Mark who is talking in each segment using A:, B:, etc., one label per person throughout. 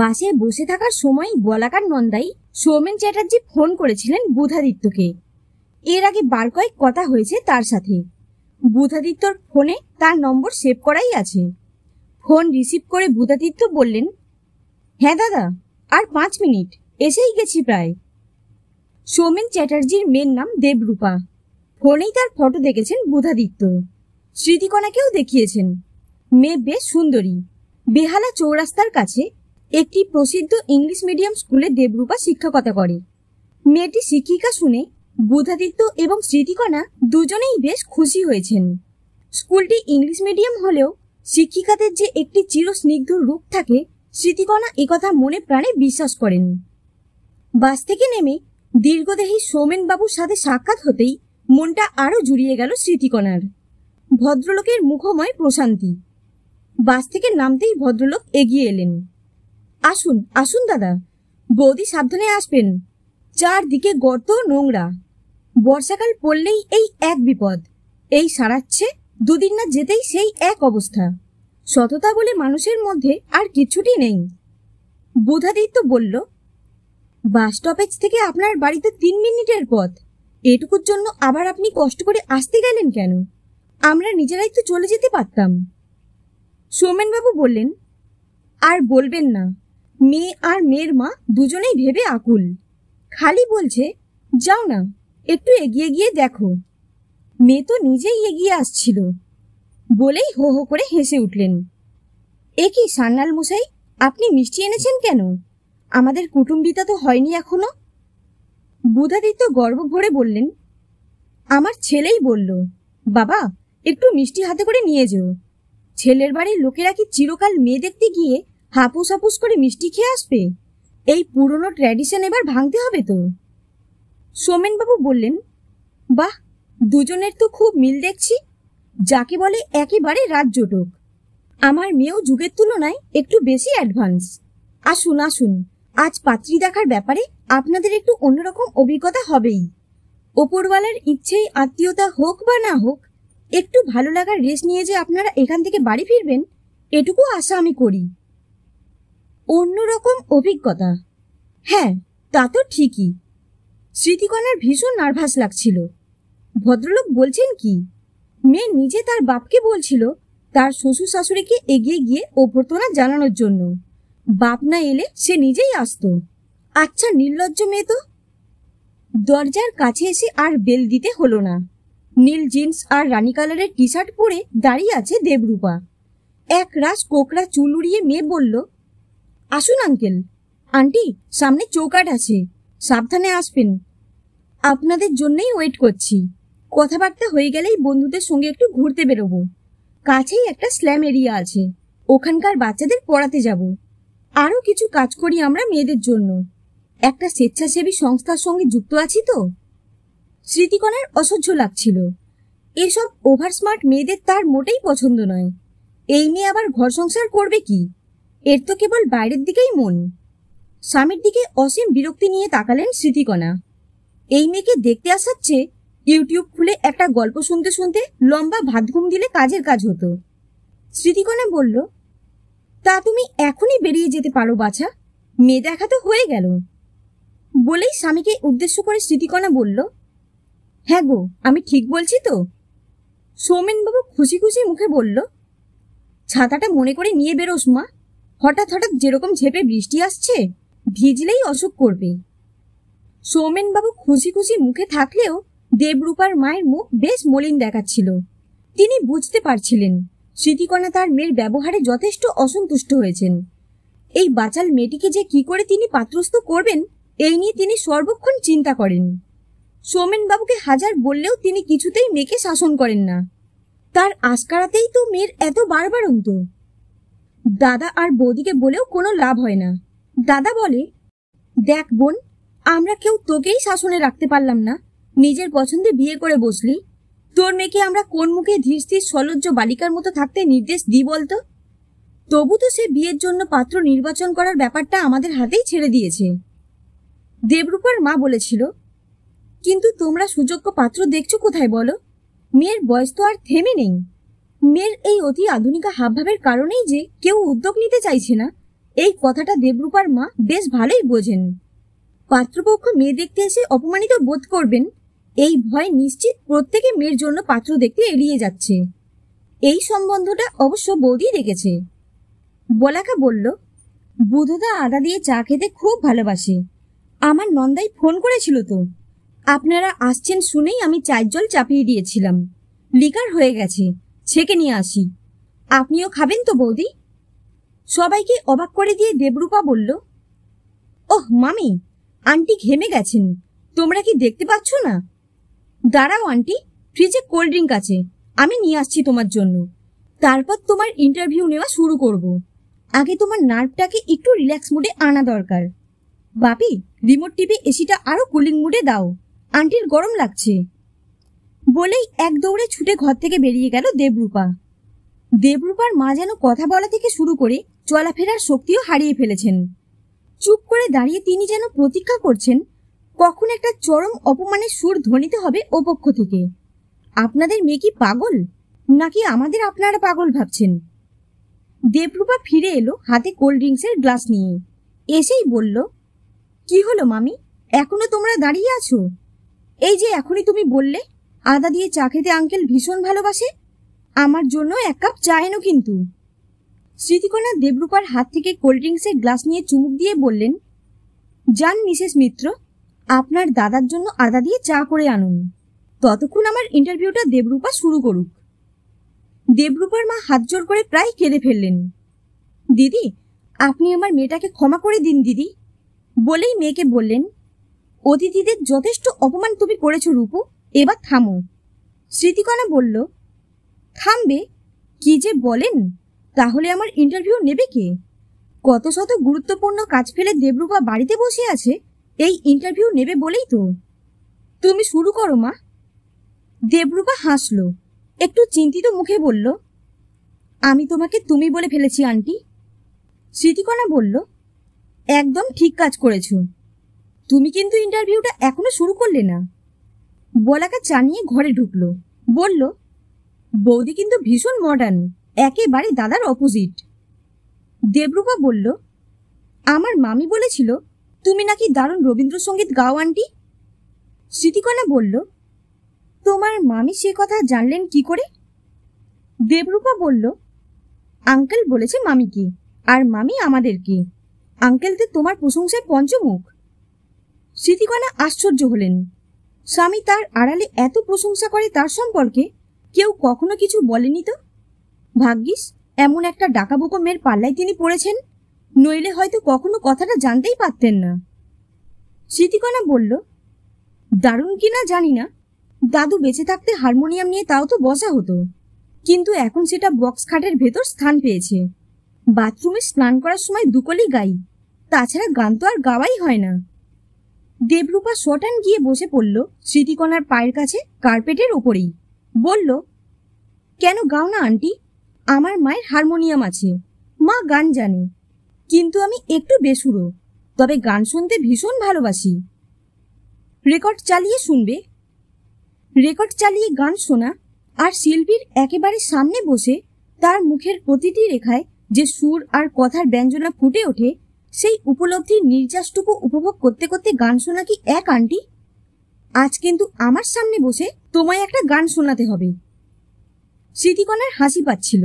A: বাসে বসে থাকার সময় বলাকার নন্দাই সৌমেন চ্যাটার্জি ফোন করেছিলেন বুধাদিত্যকে এর আগে বার কয়েক কথা হয়েছে তার সাথে বুধাদিত্যর ফোনে তার নম্বর সেভ করাই আছে ফোন রিসিভ করে বুধাদিত্য বললেন হ্যাঁ দাদা আর পাঁচ মিনিট এসেই গেছি প্রায় সৌমেন চ্যাটার্জির মেয়ের নাম দেবরূপা ফোনেই তার ফটো দেখেছেন বুধাদিত্য স্মৃতিকণাকেও দেখিয়েছেন মেয়ে বেশ সুন্দরী বেহালা চৌরাস্তার কাছে একটি প্রসিদ্ধ ইংলিশ মিডিয়াম স্কুলে দেবরূপা শিক্ষকতা করে মেয়েটি শিক্ষিকা শুনে বুধাদিত্য এবং স্মৃতিকণা দুজনেই বেশ খুশি হয়েছেন স্কুলটি ইংলিশ মিডিয়াম হলেও শিক্ষিকাদের যে একটি চিরস্নিগ্ধ রূপ থাকে স্মৃতিকণা একথা মনে প্রাণে বিশ্বাস করেন বাস থেকে নেমে দীর্ঘদেহী সৌমেনবাবুর সাথে সাক্ষাৎ হতেই মনটা আরও জুড়িয়ে গেল স্মৃতিকণার ভদ্রলোকের মুখময় প্রশান্তি বাস থেকে নামতেই ভদ্রলোক এগিয়ে এলেন আসুন আসুন দাদা বৌদি সাবধানে আসবেন চারদিকে গর্ত নোংরা বর্ষাকাল পড়লেই এই এক বিপদ এই সারাচ্ছে দুদিন না যেতেই সেই এক অবস্থা সততা বলে মানুষের মধ্যে আর কিছুটি নেই বুধাদিত্য বলল বাস স্টপেজ থেকে আপনার বাড়িতে তিন মিনিটের পথ এটুকুর জন্য আবার আপনি কষ্ট করে আসতে গেলেন কেন আমরা নিজেরাই তো চলে যেতে পারতাম সোমেনবাবু বললেন আর বলবেন না মেয়ে আর মেয়ের মা দুজনেই ভেবে আকুল খালি বলছে যাও না একটু এগিয়ে গিয়ে দেখো মেয়ে তো নিজেই এগিয়ে আসছিল বলেই হো হো করে হেসে উঠলেন এ কি সান্নাল মশাই আপনি মিষ্টি এনেছেন কেন আমাদের কুটুম্বিতা তো হয়নি এখনো বুধাদিত্য গর্ব ভরে বললেন আমার ছেলেই বলল বাবা একটু মিষ্টি হাতে করে নিয়ে যেও ছেলের বাড়ির লোকেরা কি চিরকাল মেয়ে দেখতে গিয়ে হাপুস হাপুস করে মিষ্টি খেয়ে আসবে এই পুরনো ট্র্যাডিশন এবার ভাঙতে হবে তো সোমেনবাবু বললেন বাহ দুজনের তো খুব মিল দেখছি যাকে বলে একেবারে রাত জোটক আমার মেয়েও যুগের তুলনায় একটু বেশি অ্যাডভান্স আসুন আসুন আজ পাত্রী দেখার ব্যাপারে আপনাদের একটু অন্যরকম অভিজ্ঞতা হবেই ওপরওয়ালার ইচ্ছেই আত্মীয়তা হোক বা না হোক একটু ভালো লাগার রেস্ট নিয়ে যে আপনারা এখান থেকে বাড়ি ফিরবেন এটুকু আশা আমি করি অন্যরকম অভিজ্ঞতা হ্যাঁ তা তো ঠিকই স্মৃতিকণার ভীষণ নার্ভাস লাগছিল ভদ্রলোক বলছেন কি মেয়ে নিজে তার বাপকে বলছিল তার শ্বশুর শাশুড়িকে এগিয়ে গিয়ে অভ্যর্থনা জানানোর জন্য বাপ না এলে সে নিজেই আসত আচ্ছা নির্লজ্জ মেয়ে তো দরজার কাছে এসে আর বেল দিতে হলো না নীল জিন্স আর রানী কালারের টি শার্ট পরে দাঁড়িয়ে আছে দেবরূপা এক রাস কোকড়া চুল উড়িয়ে মেয়ে বলল আসুন আঙ্কেল আন্টি সামনে চৌকাট আছে সাবধানে আসবেন আপনাদের জন্যই ওয়েট করছি কথাবার্তা হয়ে গেলেই বন্ধুদের সঙ্গে একটু ঘুরতে বেরোবো কাছেই একটা স্ল্যাম এরিয়া আছে ওখানকার বাচ্চাদের পড়াতে যাব আরও কিছু কাজ করি আমরা মেয়েদের জন্য একটা স্বেচ্ছাসেবী সংস্থার সঙ্গে যুক্ত আছি তো স্মৃতিকণার অসহ্য লাগছিল এসব ওভার স্মার্ট মেয়েদের তার মোটেই পছন্দ নয় এই মেয়ে আবার ঘর সংসার করবে কি এর তো কেবল বাইরের দিকেই মন স্বামীর দিকে অসীম বিরক্তি নিয়ে তাকালেন স্মৃতিকণা এই মেয়েকে দেখতে আসাচ্ছে ইউটিউব খুলে একটা গল্প শুনতে শুনতে লম্বা ভাত ঘুম দিলে কাজের কাজ হতো স্মৃতিকণা বলল তা তুমি এখনই বেরিয়ে যেতে পারো বাছা মেয়ে দেখা তো হয়ে গেল বলেই স্বামীকে উদ্দেশ্য করে স্মৃতিকণা বলল হ্যাঁ গো আমি ঠিক বলছি তো সৌমেনবাবু খুশি খুশি মুখে বলল ছাতাটা মনে করে নিয়ে বেরোস মা হঠাৎ হঠাৎ যেরকম ঝেপে বৃষ্টি আসছে ভিজলেই অসুখ করবে সৌমেনবাবু খুশি খুশি মুখে থাকলেও দেবরূপার মায়ের মুখ বেশ মলিন দেখাচ্ছিল তিনি বুঝতে পারছিলেন স্মৃতিকণা তার মেয়ের ব্যবহারে যথেষ্ট অসন্তুষ্ট হয়েছেন এই বাচাল মেয়েটিকে যে কি করে তিনি পাত্রস্থ করবেন এই নিয়ে তিনি সর্বক্ষণ চিন্তা করেন সৌমেনবাবুকে হাজার বললেও তিনি কিছুতেই মেয়েকে শাসন করেন না তার আস্কারাতেই তো মেয়ের এত বারবার অন্ত দাদা আর বৌদিকে বলেও কোনো লাভ হয় না দাদা বলে দেখ বোন আমরা কেউ তোকেই শাসনে রাখতে পারলাম না নিজের পছন্দে বিয়ে করে বসলি তোর মেয়েকে আমরা কোন মুখে স্থির সলজ্জ বালিকার মতো থাকতে নির্দেশ দিই বলতো তবু তো সে বিয়ের জন্য পাত্র নির্বাচন করার ব্যাপারটা আমাদের হাতেই ছেড়ে দিয়েছে দেবরূপার মা বলেছিল কিন্তু তোমরা সুযোগ্য পাত্র দেখছো কোথায় বলো মেয়ের বয়স তো আর থেমে নেই মেয়ের এই অতি আধুনিকা হাবভাবের কারণেই যে কেউ উদ্যোগ নিতে চাইছে না এই কথাটা দেবরূপার মা বেশ ভালোই বোঝেন পাত্রপক্ষ মেয়ে দেখতে এসে অপমানিত বোধ করবেন এই ভয় নিশ্চিত প্রত্যেকে মেয়ের জন্য পাত্র দেখতে এড়িয়ে যাচ্ছে এই সম্বন্ধটা অবশ্য বৌদি রেখেছে বলাকা বলল বুধদা আদা দিয়ে চা খেতে খুব ভালোবাসে আমার নন্দাই ফোন করেছিল তো আপনারা আসছেন শুনেই আমি চায়ের জল চাপিয়ে দিয়েছিলাম লিকার হয়ে গেছে ছেকে নিয়ে আসি আপনিও খাবেন তো বৌদি সবাইকে অবাক করে দিয়ে দেবরূপা বলল ওহ মামি আন্টি ঘেমে গেছেন তোমরা কি দেখতে পাচ্ছ না দাঁড়াও আন্টি ফ্রিজে কোল্ড ড্রিঙ্ক আছে আমি নিয়ে আসছি তোমার জন্য তারপর তোমার ইন্টারভিউ নেওয়া শুরু করব। আগে তোমার নার্ভটাকে একটু রিল্যাক্স মুডে আনা দরকার বাপি রিমোট টিপে এসিটা আরও কুলিং মুডে দাও আন্টির গরম লাগছে বলেই এক দৌড়ে ছুটে ঘর থেকে বেরিয়ে গেল দেবরূপা দেবরূপার মা যেন কথা বলা থেকে শুরু করে চলাফেরার শক্তিও হারিয়ে ফেলেছেন চুপ করে দাঁড়িয়ে তিনি যেন প্রতীক্ষা করছেন কখন একটা চরম অপমানের সুর ধ্বনিতে হবে ও পক্ষ থেকে আপনাদের মেয়ে কি পাগল নাকি আমাদের আপনারা পাগল ভাবছেন দেবরূপা ফিরে এলো হাতে কোল্ড ড্রিঙ্কসের গ্লাস নিয়ে এসেই বলল কি হলো মামি এখনো তোমরা দাঁড়িয়ে আছো এই যে এখনই তুমি বললে আদা দিয়ে চা খেতে আঙ্কেল ভীষণ ভালোবাসে আমার জন্য এক কাপ চা এনো কিন্তু স্মৃতিকোনা দেবরূপার হাত থেকে কোল্ড ড্রিঙ্কসের গ্লাস নিয়ে চুমুক দিয়ে বললেন যান মিসেস মিত্র আপনার দাদার জন্য আদা দিয়ে চা করে আনুন ততক্ষণ আমার ইন্টারভিউটা দেবরূপা শুরু করুক দেবরূপার মা হাত জোর করে প্রায় কেঁদে ফেললেন দিদি আপনি আমার মেয়েটাকে ক্ষমা করে দিন দিদি বলেই মেয়েকে বললেন অতিথিদের যথেষ্ট অপমান তুমি করেছো রূপু এবার থামো স্মৃতিকণা বলল থামবে কি যে বলেন তাহলে আমার ইন্টারভিউ নেবে কে কত শত গুরুত্বপূর্ণ কাজ ফেলে দেবরূপা বাড়িতে বসে আছে এই ইন্টারভিউ নেবে বলেই তো তুমি শুরু করো মা দেবরূপা হাসলো একটু চিন্তিত মুখে বলল আমি তোমাকে তুমি বলে ফেলেছি আন্টি স্মৃতিকণা বলল একদম ঠিক কাজ করেছো তুমি কিন্তু ইন্টারভিউটা এখনো শুরু করলে না বলাকা চানিয়ে ঘরে ঢুকলো বলল বৌদি কিন্তু ভীষণ মডার্ন একেবারে দাদার অপোজিট দেবরূপা বলল আমার মামি বলেছিল তুমি নাকি দারুণ রবীন্দ্রসঙ্গীত গাও আন্টি স্মৃতিকণা বলল তোমার মামি সে কথা জানলেন কি করে দেবরূপা বলল আঙ্কেল বলেছে মামি কি আর মামি আমাদের কি আঙ্কেল তো তোমার প্রশংসায় পঞ্চমুখ স্মৃতিকণা আশ্চর্য হলেন স্বামী তার আড়ালে এত প্রশংসা করে তার সম্পর্কে কেউ কখনো কিছু বলেনি তো ভাগ্যিস এমন একটা বোকো মেয়ের পাল্লায় তিনি পড়েছেন নইলে হয়তো কখনো কথাটা জানতেই পারতেন না স্মৃতিকণা বলল দারুণ কি না জানি না দাদু বেঁচে থাকতে হারমোনিয়াম নিয়ে তাও তো বসা হতো কিন্তু এখন সেটা বক্স খাটের ভেতর স্থান পেয়েছে বাথরুমে স্নান করার সময় দুকলি গাই তাছাড়া গান তো আর গাওয়াই হয় না দেবরূপা শটান গিয়ে বসে পড়ল স্মৃতিকণার পায়ের কাছে কার্পেটের ওপরেই বলল কেন গাও না আন্টি আমার মায়ের হারমোনিয়াম আছে মা গান জানে কিন্তু আমি একটু বেসুরো তবে গান শুনতে ভীষণ ভালোবাসি রেকর্ড চালিয়ে শুনবে রেকর্ড চালিয়ে গান শোনা আর শিল্পীর একেবারে সামনে বসে তার মুখের প্রতিটি রেখায় যে সুর আর কথার ব্যঞ্জনা ফুটে ওঠে সেই উপলব্ধির নির্যাসটুকু উপভোগ করতে করতে গান শোনা কি এক আন্টি আজ কিন্তু আমার সামনে বসে তোমায় একটা গান শোনাতে হবে স্মৃতিকণার হাসি পাচ্ছিল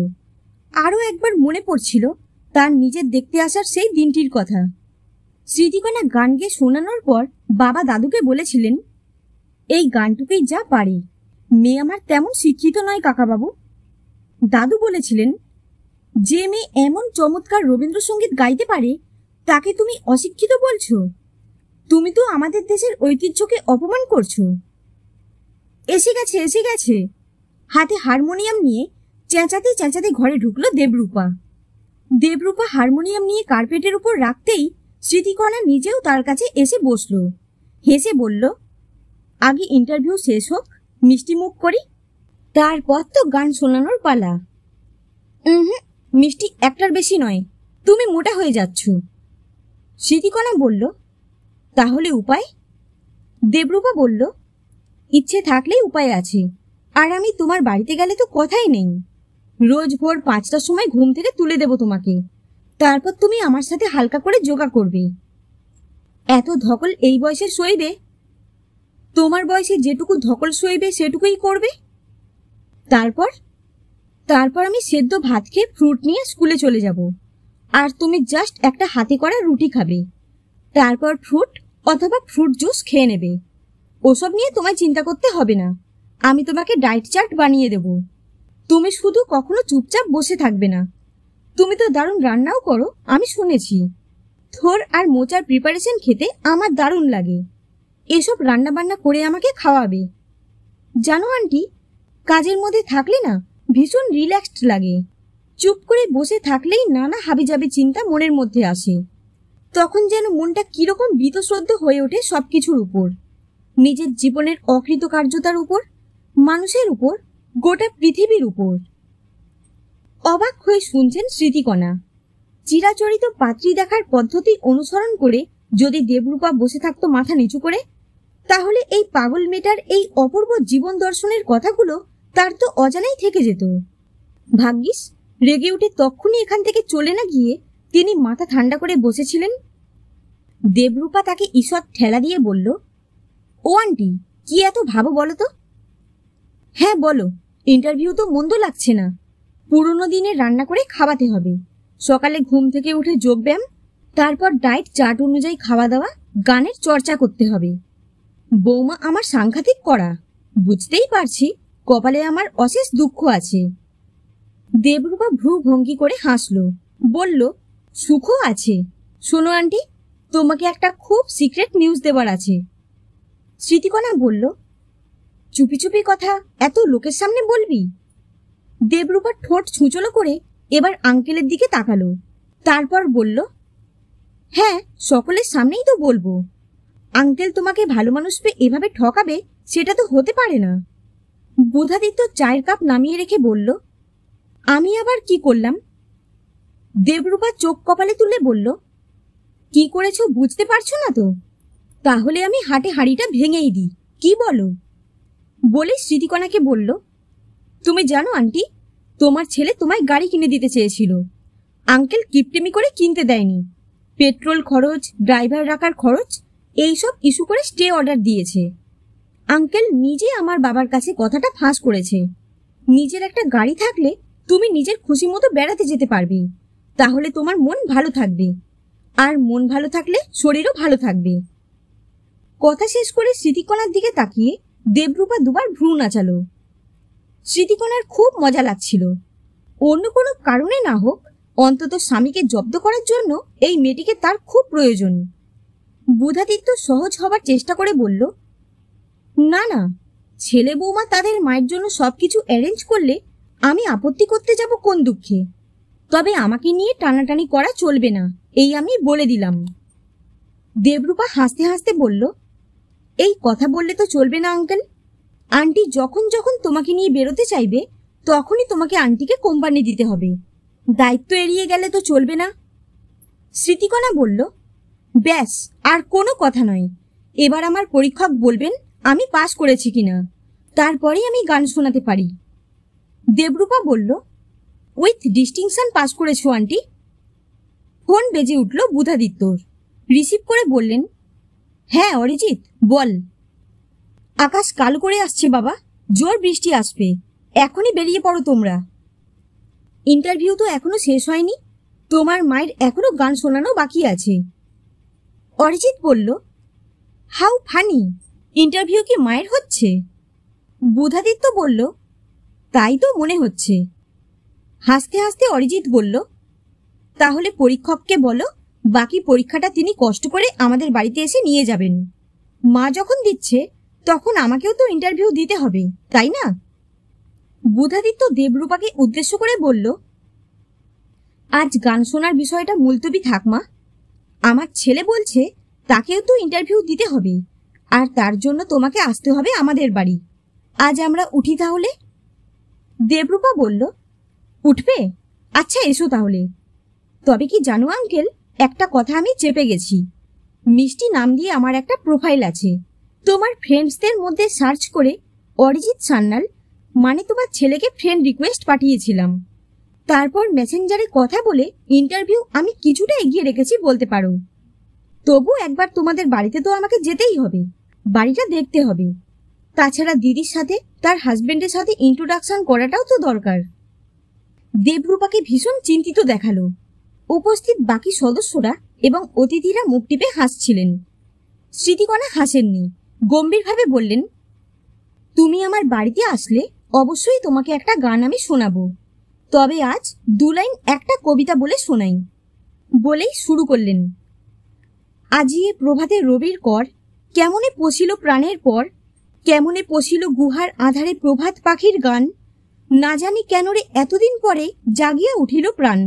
A: আরও একবার মনে পড়ছিল তার নিজের দেখতে আসার সেই দিনটির কথা স্মৃতিকণা গান গিয়ে শোনানোর পর বাবা দাদুকে বলেছিলেন এই গানটুকুই যা পারি মেয়ে আমার তেমন শিক্ষিত নয় কাকাবাবু দাদু বলেছিলেন যে মেয়ে এমন চমৎকার রবীন্দ্রসঙ্গীত গাইতে পারে তাকে তুমি অশিক্ষিত বলছো তুমি তো আমাদের দেশের ঐতিহ্যকে অপমান করছো এসে গেছে এসে গেছে হাতে হারমোনিয়াম নিয়ে চেঁচাতে চেঁচাতে ঘরে ঢুকলো দেবরূপা দেবরূপা হারমোনিয়াম নিয়ে কার্পেটের উপর রাখতেই স্মৃতিকণা নিজেও তার কাছে এসে বসল হেসে বলল আগে ইন্টারভিউ শেষ হোক মিষ্টি মুখ করি তারপর তো গান শোনানোর পালা হুম মিষ্টি একটার বেশি নয় তুমি মোটা হয়ে যাচ্ছ স্মৃতিকণা বলল তাহলে উপায় দেবরূপা বলল ইচ্ছে থাকলেই উপায় আছে আর আমি তোমার বাড়িতে গেলে তো কথাই নেই রোজ ভোর পাঁচটার সময় ঘুম থেকে তুলে দেব তোমাকে তারপর তুমি আমার সাথে হালকা করে যোগা করবে এত ধকল এই বয়সে সইবে তোমার বয়সে যেটুকু ধকল সইবে সেটুকুই করবে তারপর তারপর আমি সেদ্ধ ভাত খেয়ে ফ্রুট নিয়ে স্কুলে চলে যাবো আর তুমি জাস্ট একটা হাতে করা রুটি খাবে তারপর ফ্রুট অথবা ফ্রুট জুস খেয়ে নেবে ওসব নিয়ে তোমায় চিন্তা করতে হবে না আমি তোমাকে ডায়েট চার্ট বানিয়ে দেব তুমি শুধু কখনো চুপচাপ বসে থাকবে না তুমি তো দারুণ রান্নাও করো আমি শুনেছি থোর আর মোচার প্রিপারেশন খেতে আমার দারুণ লাগে এসব রান্নাবান্না করে আমাকে খাওয়াবে জানো আন্টি কাজের মধ্যে থাকলে না ভীষণ রিল্যাক্সড লাগে চুপ করে বসে থাকলেই নানা হাবিজাবি চিন্তা মনের মধ্যে আসে তখন যেন মনটা কীরকম বীতশ্রদ্ধ হয়ে ওঠে সব কিছুর উপর নিজের জীবনের অকৃতকার্যতার উপর মানুষের উপর গোটা পৃথিবীর উপর অবাক হয়ে শুনছেন স্মৃতিকণা চিরাচরিত পাত্রী দেখার পদ্ধতি অনুসরণ করে যদি দেবরূপা বসে থাকতো মাথা নিচু করে তাহলে এই পাগল মেটার এই অপূর্ব জীবন দর্শনের কথাগুলো তার তো অজানাই থেকে যেত ভাগ্যিস রেগে উঠে তক্ষুনি এখান থেকে চলে না গিয়ে তিনি মাথা ঠান্ডা করে বসেছিলেন দেবরূপা তাকে ঈষৎ ঠেলা দিয়ে বলল ও আন্টি কি এত ভাবো বলো তো হ্যাঁ বলো ইন্টারভিউ তো মন্দ লাগছে না পুরনো দিনে রান্না করে খাওয়াতে হবে সকালে ঘুম থেকে উঠে যোগব্যায়াম তারপর ডায়েট চার্ট অনুযায়ী খাওয়া দাওয়া গানের চর্চা করতে হবে বৌমা আমার সাংঘাতিক করা বুঝতেই পারছি কপালে আমার অশেষ দুঃখ আছে দেবরূপা ভ্রু ভঙ্গি করে হাসল বলল সুখও আছে শোনো আন্টি তোমাকে একটা খুব সিক্রেট নিউজ দেবার আছে স্মৃতিকণা বলল চুপি চুপি কথা এত লোকের সামনে বলবি দেবরূপার ঠোঁট ছুঁচলো করে এবার আঙ্কেলের দিকে তাকালো তারপর বলল হ্যাঁ সকলের সামনেই তো বলবো আঙ্কেল তোমাকে ভালো মানুষ পেয়ে এভাবে ঠকাবে সেটা তো হতে পারে না বোধাদিত্য চায়ের কাপ নামিয়ে রেখে বলল আমি আবার কি করলাম দেবরূপা চোখ কপালে তুলে বলল কি করেছ বুঝতে পারছো না তো তাহলে আমি হাটে হাড়িটা ভেঙেই দিই কি বলো বলে স্মৃতিকণাকে বলল তুমি জানো আন্টি তোমার ছেলে তোমায় গাড়ি কিনে দিতে চেয়েছিল আঙ্কেল কিপটেমি করে কিনতে দেয়নি পেট্রোল খরচ ড্রাইভার রাখার খরচ এইসব ইস্যু করে স্টে অর্ডার দিয়েছে আঙ্কেল নিজে আমার বাবার কাছে কথাটা ফাঁস করেছে নিজের একটা গাড়ি থাকলে তুমি নিজের খুশি মতো বেড়াতে যেতে পারবে তাহলে তোমার মন ভালো থাকবে আর মন ভালো থাকলে শরীরও ভালো থাকবে কথা শেষ করে স্মৃতিকণার দিকে তাকিয়ে দেবরূপা দুবার ভ্রু নাচালো স্মৃতিকণার খুব মজা লাগছিল অন্য কোনো কারণে না হোক অন্তত স্বামীকে জব্দ করার জন্য এই মেয়েটিকে তার খুব প্রয়োজন বুধাদিত্য সহজ হবার চেষ্টা করে বলল না না ছেলে বৌমা তাদের মায়ের জন্য সব কিছু অ্যারেঞ্জ করলে আমি আপত্তি করতে যাব কোন দুঃখে তবে আমাকে নিয়ে টানাটানি করা চলবে না এই আমি বলে দিলাম দেবরূপা হাসতে হাসতে বলল এই কথা বললে তো চলবে না আঙ্কেল আন্টি যখন যখন তোমাকে নিয়ে বেরোতে চাইবে তখনই তোমাকে আন্টিকে কোম্পানি দিতে হবে দায়িত্ব এড়িয়ে গেলে তো চলবে না স্মৃতিকণা বলল ব্যাস আর কোনো কথা নয় এবার আমার পরীক্ষক বলবেন আমি পাশ করেছি কিনা তারপরেই আমি গান শোনাতে পারি দেবরূপা বলল উইথ ডিস্টিংশন পাস করেছো আন্টি ফোন বেজে উঠল বুধাদিত্যর রিসিভ করে বললেন হ্যাঁ অরিজিৎ বল আকাশ কালো করে আসছে বাবা জোর বৃষ্টি আসবে এখনই বেরিয়ে পড়ো তোমরা ইন্টারভিউ তো এখনো শেষ হয়নি তোমার মায়ের এখনো গান শোনানো বাকি আছে অরিজিৎ বলল হাউ ফানি ইন্টারভিউ কি মায়ের হচ্ছে বুধাদিত্য বলল তাই তো মনে হচ্ছে হাসতে হাসতে অরিজিৎ বলল তাহলে পরীক্ষককে বলো বাকি পরীক্ষাটা তিনি কষ্ট করে আমাদের বাড়িতে এসে নিয়ে যাবেন মা যখন দিচ্ছে তখন আমাকেও তো ইন্টারভিউ দিতে হবে তাই না বুধাদিত্য দেবরূপাকে উদ্দেশ্য করে বলল আজ গান শোনার বিষয়টা মুলতবি থাক মা আমার ছেলে বলছে তাকেও তো ইন্টারভিউ দিতে হবে আর তার জন্য তোমাকে আসতে হবে আমাদের বাড়ি আজ আমরা উঠি তাহলে দেবরূপা বলল উঠবে আচ্ছা এসো তাহলে তবে কি জানো আঙ্কেল একটা কথা আমি চেপে গেছি মিষ্টি নাম দিয়ে আমার একটা প্রোফাইল আছে তোমার ফ্রেন্ডসদের মধ্যে সার্চ করে অরিজিৎ সান্নাল মানে তোমার ছেলেকে ফ্রেন্ড রিকোয়েস্ট পাঠিয়েছিলাম তারপর মেসেঞ্জারে কথা বলে ইন্টারভিউ আমি কিছুটা এগিয়ে রেখেছি বলতে পারো তবু একবার তোমাদের বাড়িতে তো আমাকে যেতেই হবে বাড়িটা দেখতে হবে তাছাড়া দিদির সাথে তার হাজবেন্ডের সাথে ইন্ট্রোডাকশন করাটাও তো দরকার দেবরূপাকে ভীষণ চিন্তিত দেখালো উপস্থিত বাকি সদস্যরা এবং অতিথিরা মুখ টিপে হাসছিলেন স্মৃতিকণা হাসেননি গম্ভীরভাবে বললেন তুমি আমার বাড়িতে আসলে অবশ্যই তোমাকে একটা গান আমি শোনাবো তবে আজ দু লাইন একটা কবিতা বলে শোনাই বলেই শুরু করলেন আজিয়ে প্রভাতে রবির কর কেমনে পশিল প্রাণের পর কেমনে পশিল গুহার আধারে প্রভাত পাখির গান না জানি কেন রে এতদিন পরে জাগিয়া উঠিল প্রাণ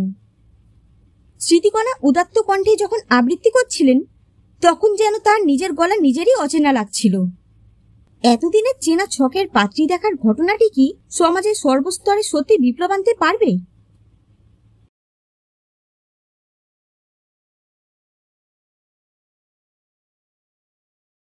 A: স্মৃতিকণা উদাত্ত কণ্ঠে যখন আবৃত্তি করছিলেন তখন যেন তার নিজের গলা নিজেরই অচেনা লাগছিল এতদিনের চেনা ছকের পাত্রী দেখার ঘটনাটি কি সমাজের সর্বস্তরে সত্যি বিপ্লব আনতে পারবে